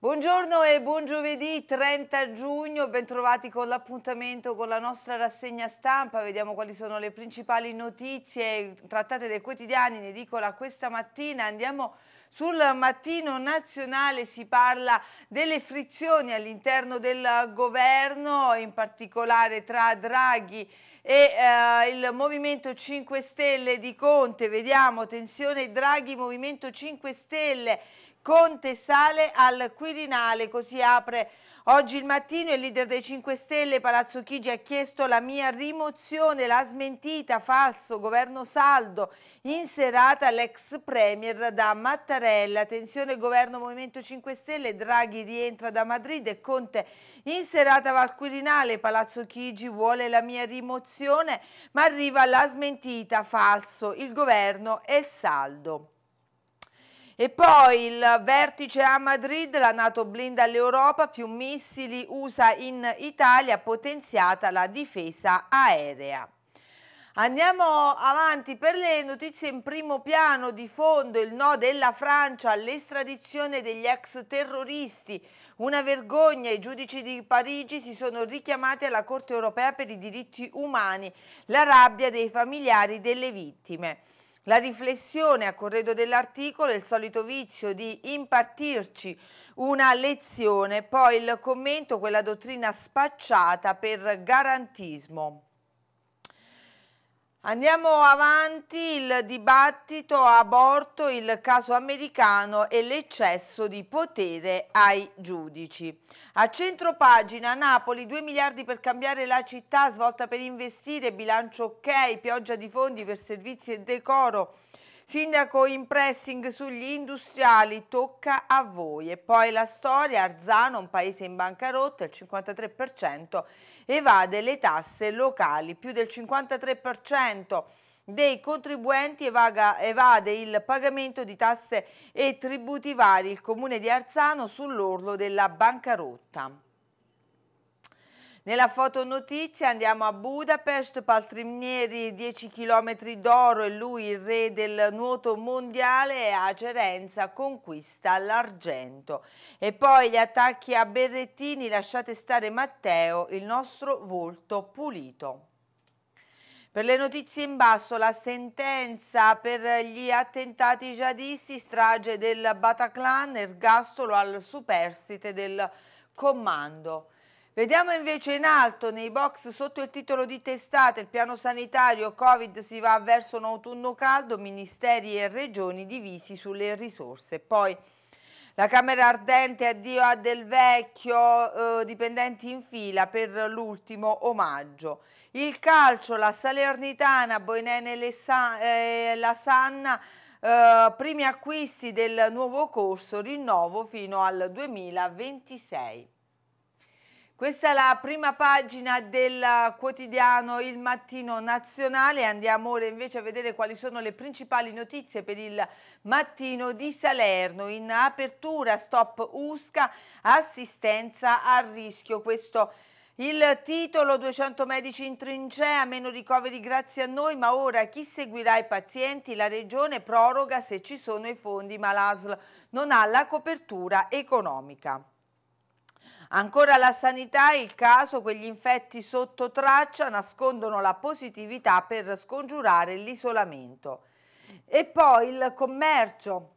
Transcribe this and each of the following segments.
Buongiorno e buon giovedì 30 giugno, bentrovati con l'appuntamento con la nostra rassegna stampa, vediamo quali sono le principali notizie trattate dai quotidiani in edicola questa mattina, andiamo sul mattino nazionale si parla delle frizioni all'interno del governo, in particolare tra Draghi e eh, il Movimento 5 Stelle di Conte, vediamo tensione Draghi Movimento 5 Stelle Conte sale al Quirinale, così apre oggi il mattino il leader dei 5 Stelle Palazzo Chigi ha chiesto la mia rimozione, la smentita, falso, governo saldo, in serata l'ex premier da Mattarella, tensione governo Movimento 5 Stelle, Draghi rientra da Madrid e Conte in serata va al Quirinale, Palazzo Chigi vuole la mia rimozione ma arriva la smentita, falso, il governo è saldo. E poi il vertice a Madrid, la Nato blinda l'Europa, più missili USA in Italia, potenziata la difesa aerea. Andiamo avanti per le notizie in primo piano di fondo, il no della Francia all'estradizione degli ex terroristi. Una vergogna, i giudici di Parigi si sono richiamati alla Corte europea per i diritti umani, la rabbia dei familiari delle vittime. La riflessione a corredo dell'articolo è il solito vizio di impartirci una lezione, poi il commento, quella dottrina spacciata per garantismo. Andiamo avanti, il dibattito aborto, il caso americano e l'eccesso di potere ai giudici. A centro pagina Napoli, 2 miliardi per cambiare la città, svolta per investire, bilancio ok, pioggia di fondi per servizi e decoro Sindaco in pressing sugli industriali, tocca a voi. E poi la storia, Arzano, un paese in bancarotta, il 53% evade le tasse locali, più del 53% dei contribuenti evaga, evade il pagamento di tasse e tributi vari il comune di Arzano sull'orlo della bancarotta. Nella fotonotizia andiamo a Budapest, Paltrimieri 10 km d'oro e lui il re del nuoto mondiale e a Cerenza conquista l'argento. E poi gli attacchi a Berrettini, lasciate stare Matteo, il nostro volto pulito. Per le notizie in basso, la sentenza per gli attentati jihadisti, strage del Bataclan, ergastolo al superstite del comando. Vediamo invece in alto, nei box sotto il titolo di testate, il piano sanitario Covid si va verso un autunno caldo, ministeri e regioni divisi sulle risorse. Poi la Camera Ardente, addio a Del Vecchio, eh, dipendenti in fila per l'ultimo omaggio. Il calcio, la Salernitana, Boinene e eh, la Sanna, eh, primi acquisti del nuovo corso, rinnovo fino al 2026. Questa è la prima pagina del quotidiano Il Mattino Nazionale. Andiamo ora invece a vedere quali sono le principali notizie per il mattino di Salerno. In apertura stop USCA, assistenza a rischio. Questo il titolo 200 medici in trincea, meno ricoveri grazie a noi, ma ora chi seguirà i pazienti? La regione proroga se ci sono i fondi, ma l'ASL non ha la copertura economica. Ancora la sanità, il caso, quegli infetti sotto traccia nascondono la positività per scongiurare l'isolamento. E poi il commercio.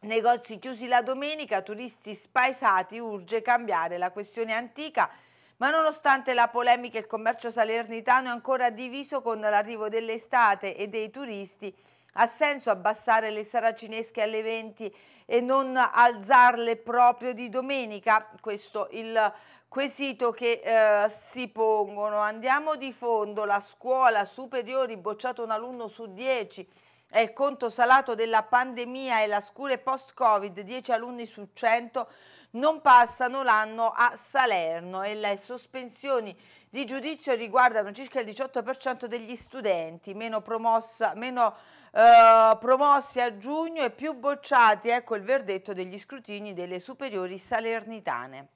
Negozi chiusi la domenica, turisti spaesati, urge cambiare la questione antica. Ma nonostante la polemica, il commercio salernitano è ancora diviso con l'arrivo dell'estate e dei turisti ha senso abbassare le saracinesche alle 20 e non alzarle proprio di domenica? Questo il quesito che eh, si pongono. Andiamo di fondo, la scuola superiore bocciato un alunno su 10 è il conto salato della pandemia e la scuola post-covid, 10 alunni su 100 non passano l'anno a Salerno e le sospensioni di giudizio riguardano circa il 18% degli studenti, meno, promossa, meno eh, promossi a giugno e più bocciati, ecco il verdetto degli scrutini delle superiori salernitane.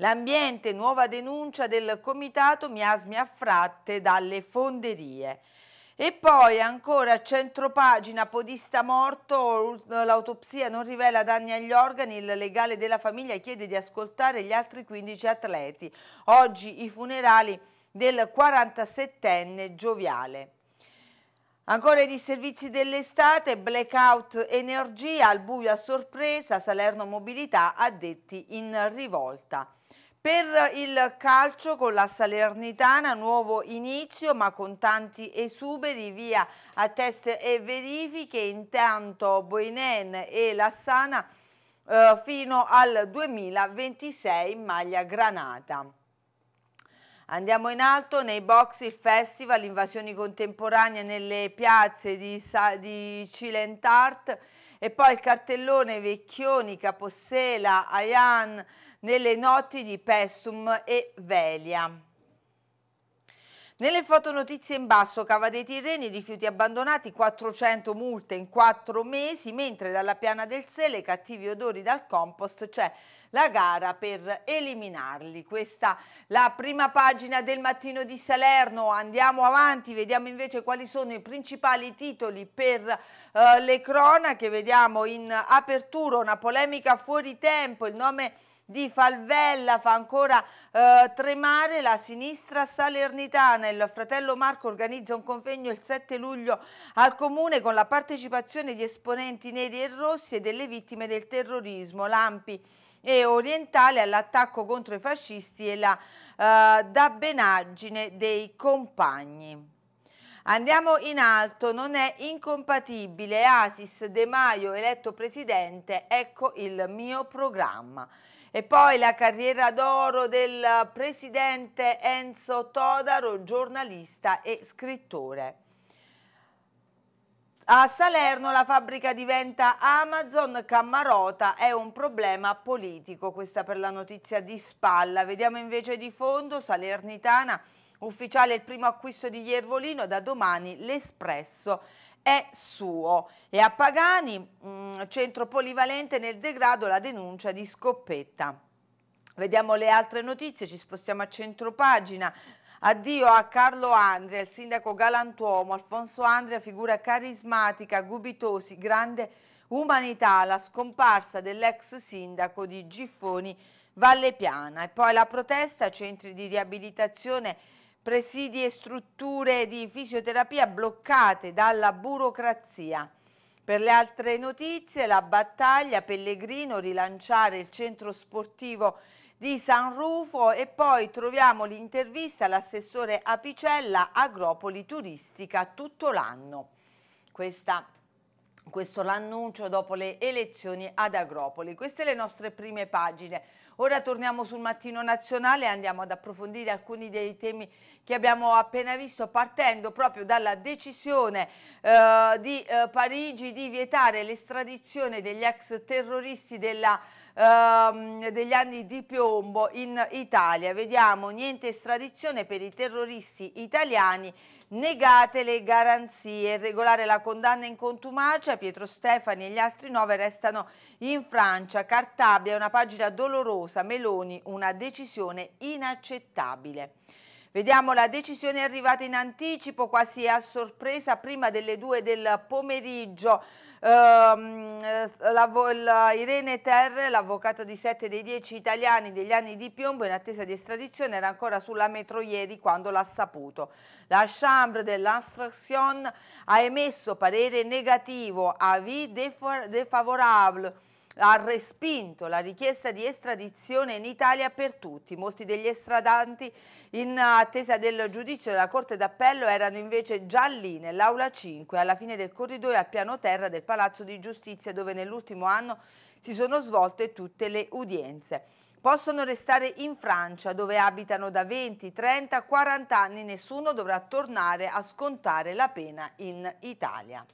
L'ambiente, nuova denuncia del comitato miasmi affratte dalle fonderie. E poi ancora a centropagina Podista morto, l'autopsia non rivela danni agli organi, il legale della famiglia chiede di ascoltare gli altri 15 atleti. Oggi i funerali del 47enne Gioviale. Ancora i disservizi dell'estate, blackout energia, al buio a sorpresa, Salerno Mobilità addetti in rivolta. Per il calcio con la Salernitana nuovo inizio ma con tanti esuberi via a test e verifiche intanto Boinen e Lassana eh, fino al 2026 maglia granata. Andiamo in alto, nei box il festival, invasioni contemporanee nelle piazze di, di Cilentart e poi il cartellone Vecchioni, Capossela, Ayan, nelle notti di Pestum e Velia. Nelle fotonotizie in basso, Cava dei Tirreni, rifiuti abbandonati, 400 multe in 4 mesi, mentre dalla piana del Sele, cattivi odori dal compost, c'è la gara per eliminarli. Questa è la prima pagina del mattino di Salerno. Andiamo avanti, vediamo invece quali sono i principali titoli per eh, le cronache. Vediamo in apertura una polemica fuori tempo, il nome di Falvella fa ancora eh, tremare la sinistra salernitana. Il fratello Marco organizza un convegno il 7 luglio al comune con la partecipazione di esponenti neri e rossi e delle vittime del terrorismo. Lampi e orientale all'attacco contro i fascisti e la eh, dabbenaggine dei compagni. Andiamo in alto, non è incompatibile, Asis De Maio eletto presidente, ecco il mio programma. E poi la carriera d'oro del presidente Enzo Todaro, giornalista e scrittore. A Salerno la fabbrica diventa Amazon, Cammarota è un problema politico, questa per la notizia di spalla. Vediamo invece di fondo Salernitana, ufficiale il primo acquisto di Iervolino, da domani l'Espresso è suo e a Pagani, mm, centro polivalente nel degrado, la denuncia di scoppetta. Vediamo le altre notizie, ci spostiamo a centro pagina. Addio a Carlo Andrea, il sindaco galantuomo, Alfonso Andrea, figura carismatica, gubitosi, grande umanità, la scomparsa dell'ex sindaco di Giffoni Valle Piana. E poi la protesta, centri di riabilitazione presidi e strutture di fisioterapia bloccate dalla burocrazia. Per le altre notizie, la battaglia Pellegrino rilanciare il centro sportivo di San Rufo e poi troviamo l'intervista all'assessore Apicella Agropoli turistica tutto l'anno. questo l'annuncio dopo le elezioni ad Agropoli. Queste le nostre prime pagine. Ora torniamo sul mattino nazionale e andiamo ad approfondire alcuni dei temi che abbiamo appena visto partendo proprio dalla decisione eh, di eh, Parigi di vietare l'estradizione degli ex terroristi della Repubblica ehm, degli anni di piombo in Italia. Vediamo, niente estradizione per i terroristi italiani negate le garanzie. Regolare la condanna in contumacia, Pietro Stefani e gli altri nove restano in Francia. Cartabia è una pagina dolorosa, Meloni una decisione inaccettabile. Vediamo la decisione arrivata in anticipo, quasi a sorpresa, prima delle due del pomeriggio. Uh, Irene Terre, l'avvocata di sette dei dieci italiani degli anni di piombo in attesa di estradizione, era ancora sulla metro ieri quando l'ha saputo. La Chambre de l'Instruction ha emesso parere negativo, avis défavorable ha respinto la richiesta di estradizione in Italia per tutti. Molti degli estradanti in attesa del giudizio della Corte d'Appello erano invece già lì nell'Aula 5 alla fine del corridoio a piano terra del Palazzo di Giustizia dove nell'ultimo anno si sono svolte tutte le udienze. Possono restare in Francia dove abitano da 20, 30, 40 anni, nessuno dovrà tornare a scontare la pena in Italia.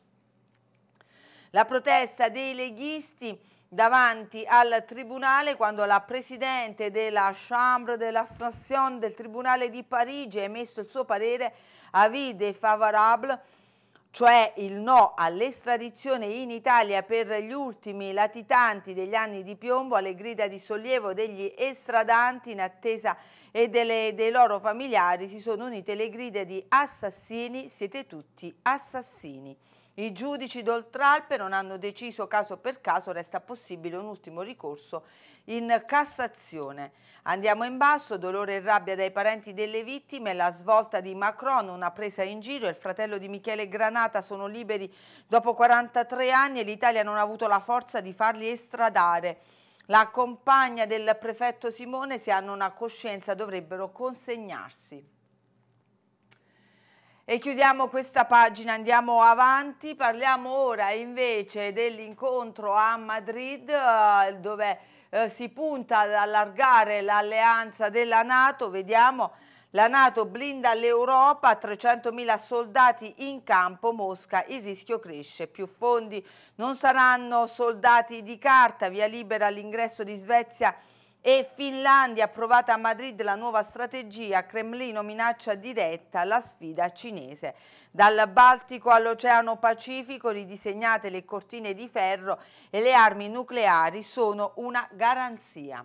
La protesta dei leghisti davanti al Tribunale quando la Presidente della Chambre de l'Ascension del Tribunale di Parigi ha emesso il suo parere avis défavorable, cioè il no all'estradizione in Italia per gli ultimi latitanti degli anni di piombo alle grida di sollievo degli estradanti in attesa di e delle, dei loro familiari si sono unite le grida di assassini, siete tutti assassini. I giudici d'Oltralpe non hanno deciso caso per caso, resta possibile un ultimo ricorso in Cassazione. Andiamo in basso, dolore e rabbia dai parenti delle vittime, la svolta di Macron, una presa in giro, il fratello di Michele Granata sono liberi dopo 43 anni e l'Italia non ha avuto la forza di farli estradare. La compagna del prefetto Simone, se hanno una coscienza, dovrebbero consegnarsi. E chiudiamo questa pagina, andiamo avanti, parliamo ora invece dell'incontro a Madrid eh, dove eh, si punta ad allargare l'alleanza della Nato, vediamo la Nato blinda l'Europa, 300.000 soldati in campo, Mosca, il rischio cresce, più fondi non saranno soldati di carta, via libera all'ingresso di Svezia e Finlandia, approvata a Madrid la nuova strategia, Cremlino minaccia diretta la sfida cinese. Dal Baltico all'Oceano Pacifico ridisegnate le cortine di ferro e le armi nucleari sono una garanzia.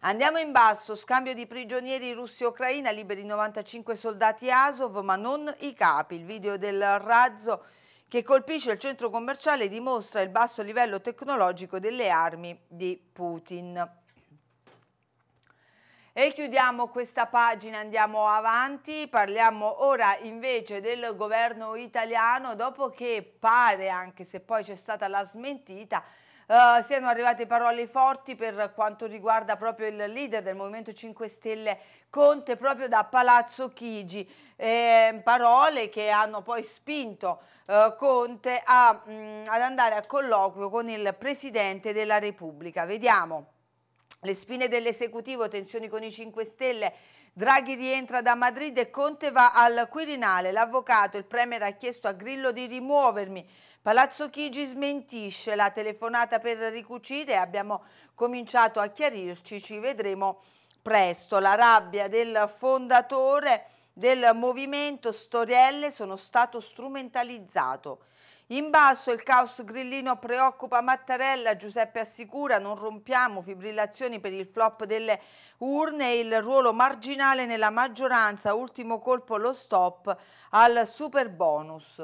Andiamo in basso, scambio di prigionieri russi ucraina liberi 95 soldati Azov, ma non i capi. Il video del razzo che colpisce il centro commerciale dimostra il basso livello tecnologico delle armi di Putin. E chiudiamo questa pagina, andiamo avanti, parliamo ora invece del governo italiano dopo che pare, anche se poi c'è stata la smentita, uh, siano arrivate parole forti per quanto riguarda proprio il leader del Movimento 5 Stelle Conte proprio da Palazzo Chigi, eh, parole che hanno poi spinto eh, Conte a, mh, mm, ad andare a colloquio con il Presidente della Repubblica. Vediamo. Le spine dell'esecutivo, tensioni con i 5 Stelle, Draghi rientra da Madrid e Conte va al Quirinale. L'avvocato, il Premier ha chiesto a Grillo di rimuovermi Palazzo Chigi smentisce la telefonata per ricucire, abbiamo cominciato a chiarirci, ci vedremo presto. La rabbia del fondatore del movimento Storielle sono stato strumentalizzato. In basso il caos grillino preoccupa Mattarella, Giuseppe assicura non rompiamo fibrillazioni per il flop delle urne e il ruolo marginale nella maggioranza, ultimo colpo lo stop al super bonus.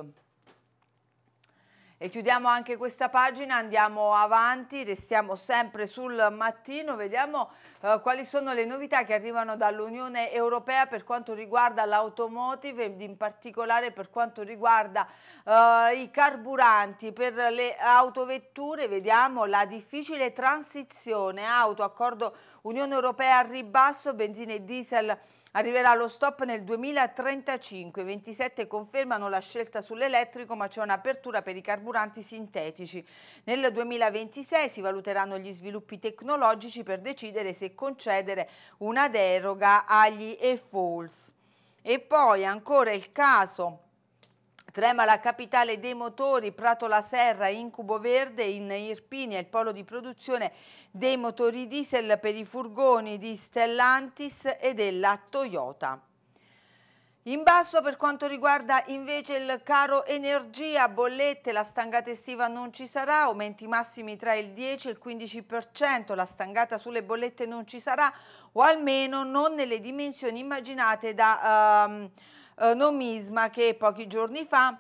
E chiudiamo anche questa pagina, andiamo avanti, restiamo sempre sul mattino, vediamo eh, quali sono le novità che arrivano dall'Unione Europea per quanto riguarda l'automotive ed in particolare per quanto riguarda eh, i carburanti per le autovetture, vediamo la difficile transizione auto, accordo Unione Europea al ribasso, benzina e diesel Arriverà lo stop nel 2035, i 27 confermano la scelta sull'elettrico ma c'è un'apertura per i carburanti sintetici. Nel 2026 si valuteranno gli sviluppi tecnologici per decidere se concedere una deroga agli e-falls. E poi ancora il caso Trema la capitale dei motori, Prato la Serra, Incubo Verde, in Irpini è il polo di produzione dei motori diesel per i furgoni di Stellantis e della Toyota. In basso per quanto riguarda invece il caro energia, bollette, la stangata estiva non ci sarà, aumenti massimi tra il 10 e il 15%, la stangata sulle bollette non ci sarà o almeno non nelle dimensioni immaginate da... Um, eh, nomisma che pochi giorni fa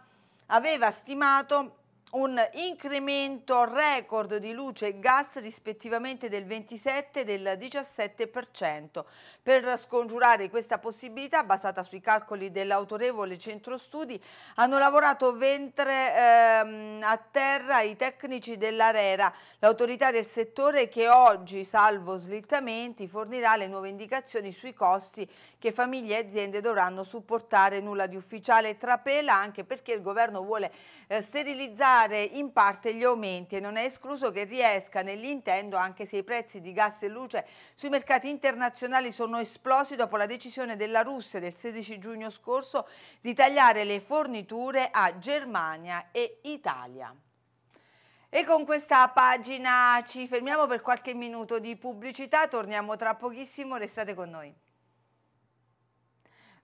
aveva stimato un incremento record di luce e gas rispettivamente del 27 e del 17%. Per scongiurare questa possibilità, basata sui calcoli dell'autorevole Centro Studi, hanno lavorato ventre ehm, a terra i tecnici dell'Arera, l'autorità del settore che oggi, salvo slittamenti, fornirà le nuove indicazioni sui costi che famiglie e aziende dovranno supportare. Nulla di ufficiale trapela anche perché il governo vuole eh, sterilizzare compensare in parte gli aumenti e non è escluso che riesca nell'intento anche se i prezzi di gas e luce sui mercati internazionali sono esplosi dopo la decisione della Russia del 16 giugno scorso di tagliare le forniture a Germania e Italia. E con questa pagina ci fermiamo per qualche minuto di pubblicità, torniamo tra pochissimo, restate con noi.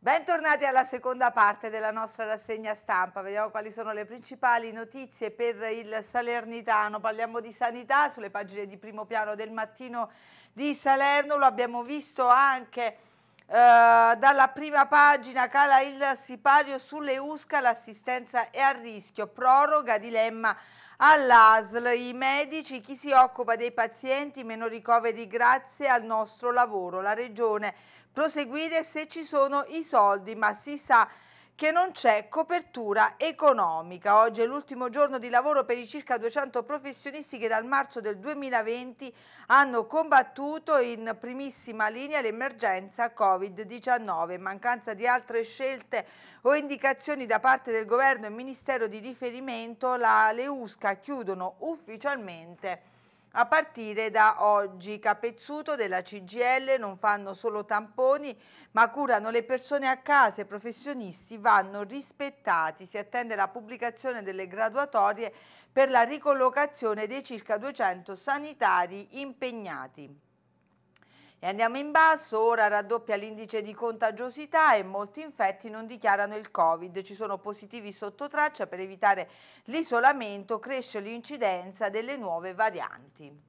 Bentornati alla seconda parte della nostra rassegna stampa, vediamo quali sono le principali notizie per il Salernitano, parliamo di sanità sulle pagine di primo piano del mattino di Salerno, lo abbiamo visto anche eh, dalla prima pagina, cala il sipario sulle USCA, l'assistenza è a rischio, proroga, dilemma all'ASL, i medici, chi si occupa dei pazienti, meno ricoveri grazie al nostro lavoro, la regione proseguire se ci sono i soldi, ma si sa che non c'è copertura economica. Oggi è l'ultimo giorno di lavoro per i circa 200 professionisti che dal marzo del 2020 hanno combattuto in primissima linea l'emergenza Covid-19. In mancanza di altre scelte o indicazioni da parte del governo e ministero di riferimento, la Leusca chiudono ufficialmente a partire da oggi Capezzuto della CGL non fanno solo tamponi ma curano le persone a casa, i professionisti vanno rispettati, si attende la pubblicazione delle graduatorie per la ricollocazione dei circa 200 sanitari impegnati. E andiamo in basso, ora raddoppia l'indice di contagiosità e molti infetti non dichiarano il Covid. Ci sono positivi sotto traccia per evitare l'isolamento, cresce l'incidenza delle nuove varianti.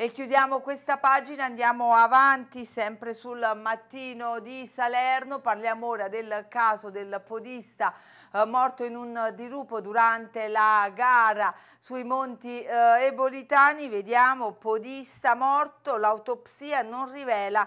E chiudiamo questa pagina, andiamo avanti sempre sul mattino di Salerno, parliamo ora del caso del podista eh, morto in un dirupo durante la gara sui monti eh, ebolitani, vediamo podista morto, l'autopsia non rivela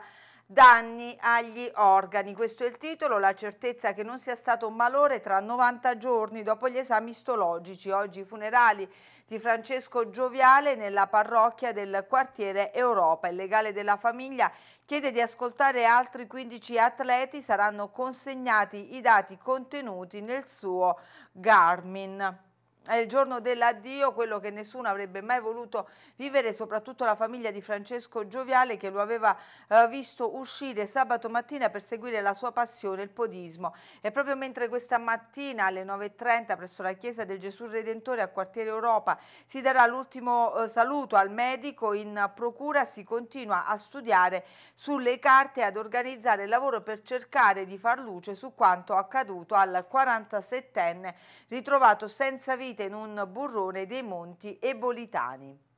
danni agli organi. Questo è il titolo, la certezza che non sia stato un malore tra 90 giorni dopo gli esami istologici. Oggi i funerali di Francesco Gioviale nella parrocchia del quartiere Europa. Il legale della famiglia chiede di ascoltare altri 15 atleti, saranno consegnati i dati contenuti nel suo Garmin. È il giorno dell'addio, quello che nessuno avrebbe mai voluto vivere, soprattutto la famiglia di Francesco Gioviale che lo aveva eh, visto uscire sabato mattina per seguire la sua passione, il podismo. E proprio mentre questa mattina alle 9.30 presso la chiesa del Gesù Redentore a quartiere Europa si darà l'ultimo eh, saluto al medico, in procura si continua a studiare sulle carte e ad organizzare il lavoro per cercare di far luce su quanto accaduto al 47enne ritrovato senza vita inserite in un burrone dei monti ebolitani.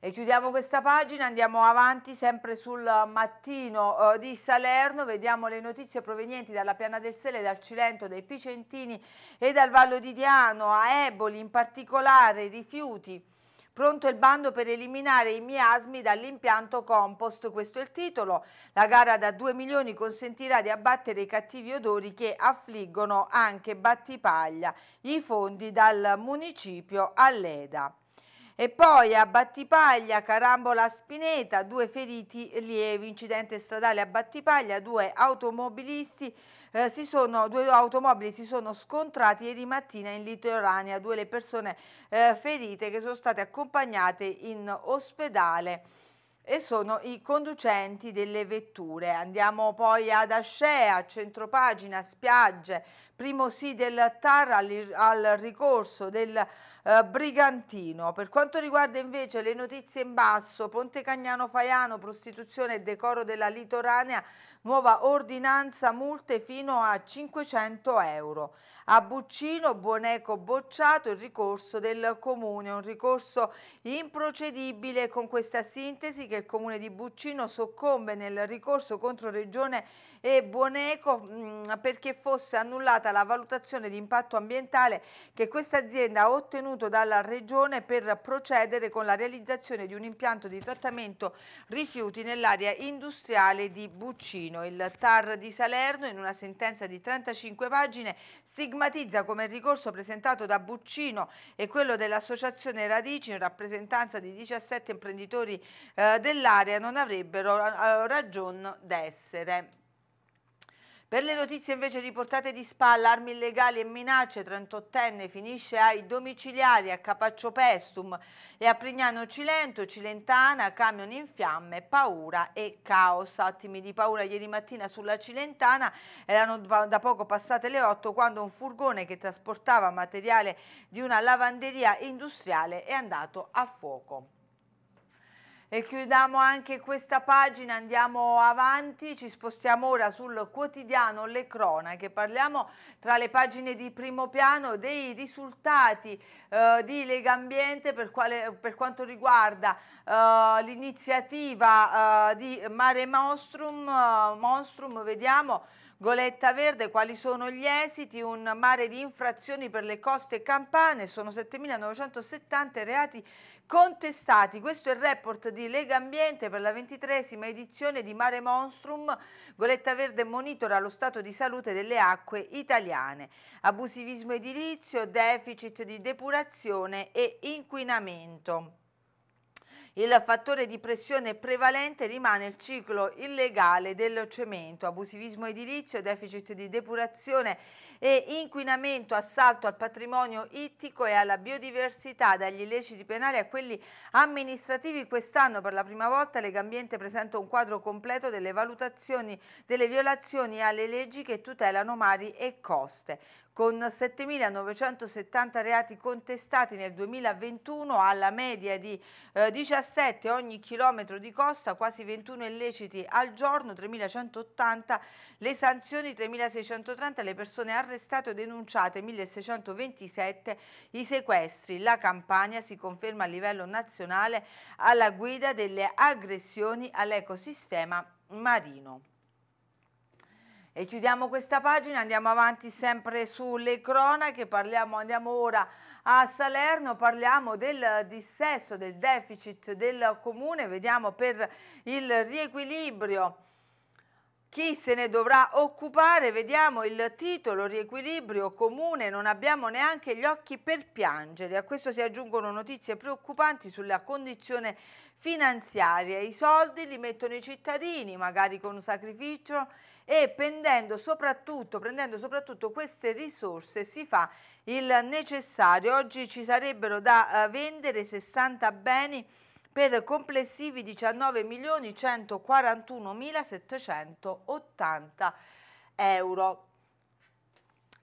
E chiudiamo questa pagina, andiamo avanti sempre sul mattino eh, di Salerno, vediamo le notizie provenienti dalla Piana del Sele, dal Cilento, dai Picentini e dal Vallo di Diano, a Eboli in particolare, rifiuti Pronto il bando per eliminare i miasmi dall'impianto compost, questo è il titolo. La gara da 2 milioni consentirà di abbattere i cattivi odori che affliggono anche Battipaglia, i fondi dal municipio all'EDA. E poi a Battipaglia, carambola Spineta, due feriti lievi, incidente stradale a Battipaglia, due automobilisti eh, si sono, due automobili si sono scontrati ieri mattina in Litorania, due le persone eh, ferite che sono state accompagnate in ospedale e sono i conducenti delle vetture. Andiamo poi ad Ascea, centropagina, spiagge, primo sì del TAR al, al ricorso del eh, Brigantino. Per quanto riguarda invece le notizie in basso, Ponte Cagnano Faiano, prostituzione e decoro della litoranea, nuova ordinanza multe fino a 500 euro. A Buccino, Buoneco bocciato il ricorso del Comune, un ricorso improcedibile con questa sintesi che il Comune di Buccino soccombe nel ricorso contro Regione e Buoneco mh, mm, perché fosse annullata la valutazione di impatto ambientale che questa azienda ha ottenuto dalla Regione per procedere con la realizzazione di un impianto di trattamento rifiuti nell'area industriale di Buccino. Il TAR di Salerno, in una sentenza di 35 pagine, stigmatizza come il ricorso presentato da Buccino e quello dell'associazione Radici in rappresentanza di 17 imprenditori eh, dell'area non avrebbero eh, ragione d'essere. Per le notizie invece riportate di spalla, armi illegali e minacce, 38enne finisce ai domiciliari a Capaccio Pestum e a Prignano Cilento, Cilentana, camion in fiamme, paura e caos. Attimi di paura ieri mattina sulla Cilentana, erano da poco passate le 8 quando un furgone che trasportava materiale di una lavanderia industriale è andato a fuoco. E chiudiamo anche questa pagina, andiamo avanti, ci spostiamo ora sul quotidiano Le Cronache. Parliamo tra le pagine di primo piano dei risultati eh, di Lega Ambiente per, quale, per quanto riguarda eh, l'iniziativa eh, di Mare Monstrum. Eh, Monstrum vediamo. Goletta Verde, quali sono gli esiti? Un mare di infrazioni per le coste campane, sono 7.970 reati contestati. Questo è il report di Lega Ambiente per la ventitresima edizione di Mare Monstrum. Goletta Verde monitora lo stato di salute delle acque italiane. Abusivismo edilizio, deficit di depurazione e inquinamento. Il fattore di pressione prevalente rimane il ciclo illegale del cemento, abusivismo edilizio, deficit di depurazione e inquinamento, assalto al patrimonio ittico e alla biodiversità, dagli illeciti penali a quelli amministrativi. Quest'anno per la prima volta Legambiente presenta un quadro completo delle valutazioni delle violazioni alle leggi che tutelano mari e coste con 7.970 reati contestati nel 2021 alla media di eh, 17 ogni chilometro di costa, quasi 21 illeciti al giorno, 3.180 le sanzioni, 3.630 le persone arrestate o denunciate, 1.627 i sequestri. La campagna si conferma a livello nazionale alla guida delle aggressioni all'ecosistema marino. E chiudiamo questa pagina, andiamo avanti sempre sulle cronache, parliamo, andiamo ora a Salerno, parliamo del dissesso, del deficit del comune, vediamo per il riequilibrio. Chi se ne dovrà occupare? Vediamo il titolo, riequilibrio comune, non abbiamo neanche gli occhi per piangere. A questo si aggiungono notizie preoccupanti sulla condizione finanziaria. I soldi li mettono i cittadini, magari con un sacrificio e prendendo soprattutto, prendendo soprattutto queste risorse si fa il necessario. Oggi ci sarebbero da eh, vendere 60 beni per complessivi 19.141.780 euro.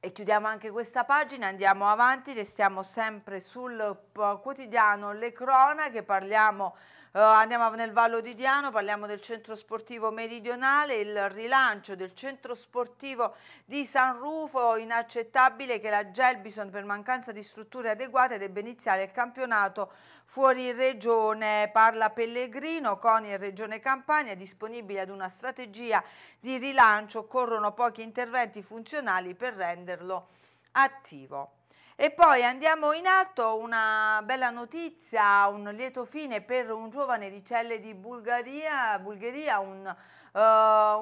E chiudiamo anche questa pagina, andiamo avanti, restiamo sempre sul quotidiano Le Cronache, parliamo Uh, andiamo nel Vallo di Diano, parliamo del centro sportivo meridionale, il rilancio del centro sportivo di San Rufo, inaccettabile che la Gelbison per mancanza di strutture adeguate debba iniziare il campionato fuori regione. Parla Pellegrino, CONI e Regione Campania, disponibili ad una strategia di rilancio, occorrono pochi interventi funzionali per renderlo attivo. E poi andiamo in alto, una bella notizia, un lieto fine per un giovane di Celle di Bulgaria, Bulgaria un, uh,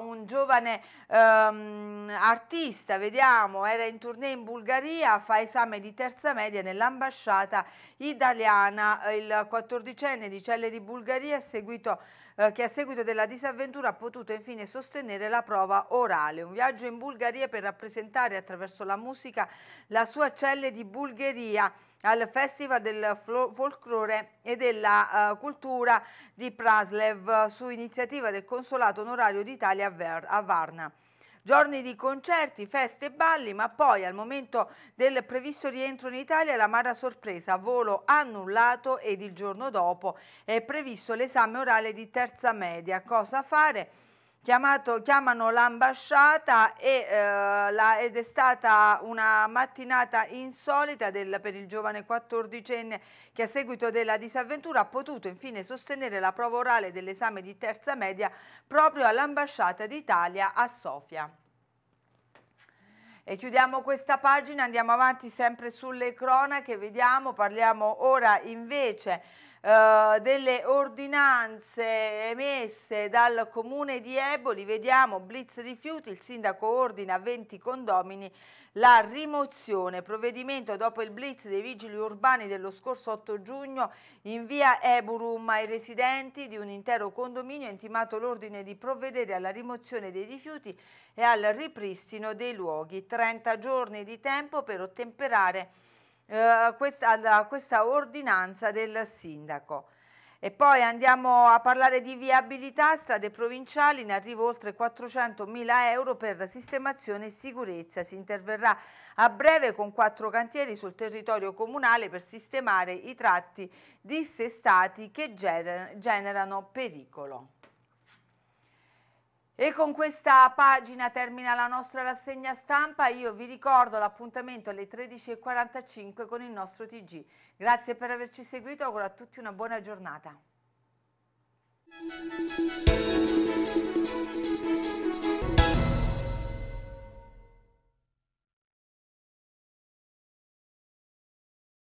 un giovane um, artista, vediamo, era in tournée in Bulgaria, fa esame di terza media nell'ambasciata italiana, il 14enne di Celle di Bulgaria è seguito eh, che a seguito della disavventura ha potuto infine sostenere la prova orale. Un viaggio in Bulgaria per rappresentare attraverso la musica la sua celle di Bulgaria al Festival del Folklore e della eh, Cultura di Praslev su iniziativa del Consolato Onorario d'Italia a Varna. Giorni di concerti, feste e balli, ma poi al momento del previsto rientro in Italia la l'amara sorpresa, volo annullato ed il giorno dopo è previsto l'esame orale di terza media. Cosa fare? Chiamato, chiamano l'ambasciata eh, la, ed è stata una mattinata insolita del, per il giovane 14enne che a seguito della disavventura ha potuto infine sostenere la prova orale dell'esame di terza media proprio all'ambasciata d'Italia a Sofia. E chiudiamo questa pagina, andiamo avanti sempre sulle cronache, vediamo, parliamo ora invece eh, delle ordinanze emesse dal comune di Eboli, vediamo blitz rifiuti, il sindaco ordina a 20 condomini la rimozione, provvedimento dopo il blitz dei vigili urbani dello scorso 8 giugno in via Eburum ai residenti di un intero condominio è intimato l'ordine di provvedere alla rimozione dei rifiuti e al ripristino dei luoghi. 30 giorni di tempo per ottemperare eh, questa, a questa ordinanza del sindaco. E poi andiamo a parlare di viabilità, strade provinciali, in arrivo oltre 400.000 euro per sistemazione e sicurezza. Si interverrà a breve con quattro cantieri sul territorio comunale per sistemare i tratti dissestati che generano pericolo. E con questa pagina termina la nostra rassegna stampa, io vi ricordo l'appuntamento alle 13.45 con il nostro TG. Grazie per averci seguito, auguro a tutti una buona giornata.